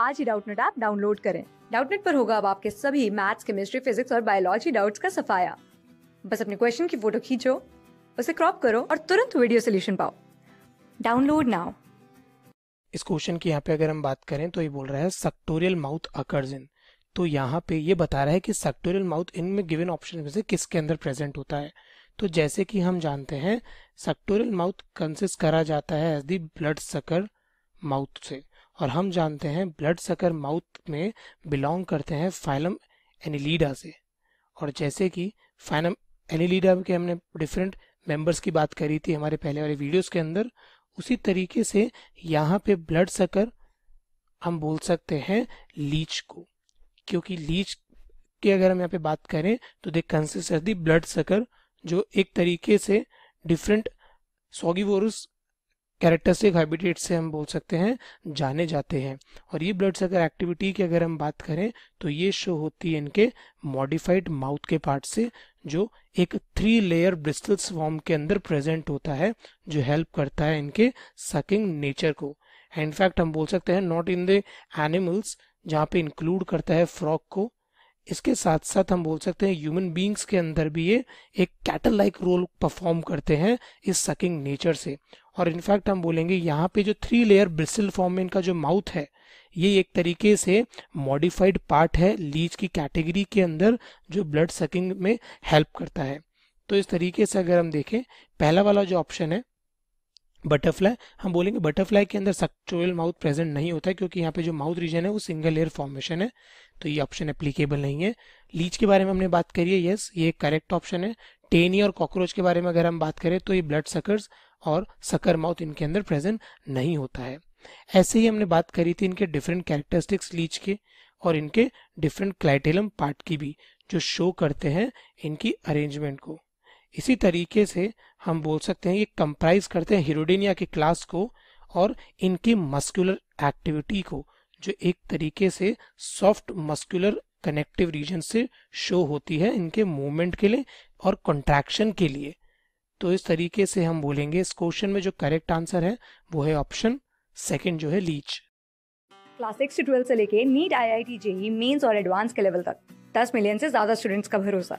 आज ही Doubtnut app download करें डाउटनेट पर होगा अब आपके सभी मैथ्स केमिस्ट्री फिजिक्स और बायोलॉजी डाउट्स का सफाया बस अपने क्वेश्चन की फोटो खींचो उसे क्रॉप करो और तुरंत वीडियो सोल्यूशन पाओ डाउनलोड नाउ इस क्वेश्चन की यहाँ पे अगर हम बात करें तो ये बोल रहा है सक्टोरियल माउथ अकर्ज इन तो यहाँ पे ये बता रहा है कि सक्टोरियल माउथ इनमें गिवन ऑप्शन में से किसके अंदर प्रेजेंट होता है तो जैसे कि हम जानते हैं सक्टोरियल माउथ कंसिस्ट करा जाता है as the blood sucker mouth से और हम जानते हैं ब्लड सकर माउथ में बिलोंग करते हैं फाइलम एनिलीडा से और जैसे कि फाइलम एनिलीडा के हमने डिफरेंट मेंबर्स की बात करी थी हमारे पहले वाले वीडियोस के अंदर उसी तरीके से यहाँ पे ब्लड सकर हम बोल सकते हैं लीच को क्योंकि लीच की अगर हम यहाँ पे बात करें तो they consist the blood sucker जो एक तरीके से डिफरेंट सोगीवोरस कैरेक्टरिस्टिक हैबिटेट से हम बोल सकते हैं जाने जाते हैं और ये ब्लड सर्कल एक्टिविटी की अगर हम बात करें तो ये शो होती है इनके मॉडिफाइड माउथ के पार्ट से जो एक थ्री लेयर ब्रिस्टल्स फॉर्म के अंदर प्रेजेंट होता है जो हेल्प करता है इनके सकिंग नेचर को इनफैक्ट हम बोल सकते हैं नॉट इन द एनिमल्स जहाँ पे इंक्लूड करता है फ्रॉक को इसके साथ साथ हम बोल सकते हैं ह्यूमन बींग्स के अंदर भी ये एक कैटल लाइक रोल परफॉर्म करते हैं इस सकिंग नेचर से और इनफैक्ट हम बोलेंगे यहाँ पे जो थ्री लेयर ब्रिसल फॉर्म में इनका जो माउथ है ये एक तरीके से मॉडिफाइड पार्ट है लीच की कैटेगरी के अंदर जो ब्लड सकिंग में हेल्प करता है तो इस तरीके से अगर हम देखें पहला वाला जो ऑप्शन है बटरफ्लाई हम बोलेंगे बटरफ्लाई के अंदर सक्चुअल माउथ प्रेजेंट नहीं होता है क्योंकि यहाँ पे जो माउथ रीजन है वो सिंगल एयर फॉर्मेशन है तो ये ऑप्शन एप्लीकेबल नहीं है लीच के बारे में हमने बात करी है यस ये करेक्ट ऑप्शन है टेनी और कॉकरोच के बारे में अगर हम बात करें तो ये ब्लड सकर्स और सकर माउथ इनके अंदर प्रेजेंट नहीं होता है ऐसे ही हमने बात करी थी इनके डिफरेंट कैरेक्टरिस्टिक्स लीच के और इनके डिफरेंट क्लाइटेलम पार्ट की भी जो शो करते हैं इनकी अरेंजमेंट को इसी तरीके से हम बोल सकते हैं ये कंप्राइज करते हैं हिरोडिनिया के क्लास को और इनके मस्कुलर एक्टिविटी को जो एक तरीके से सॉफ्ट मस्कुलर कनेक्टिव रीजन से शो होती है इनके मूवमेंट के लिए और कॉन्ट्रैक्शन के लिए तो इस तरीके से हम बोलेंगे इस क्वेश्चन में जो करेक्ट आंसर है वो है ऑप्शन सेकेंड जो है लीच क्लास सिक्स से ट्वेल्थ से लेके NEET I I T JEE mains और एडवांस के लेवल तक दस मिलियन से ज्यादा स्टूडेंट्स का भरोसा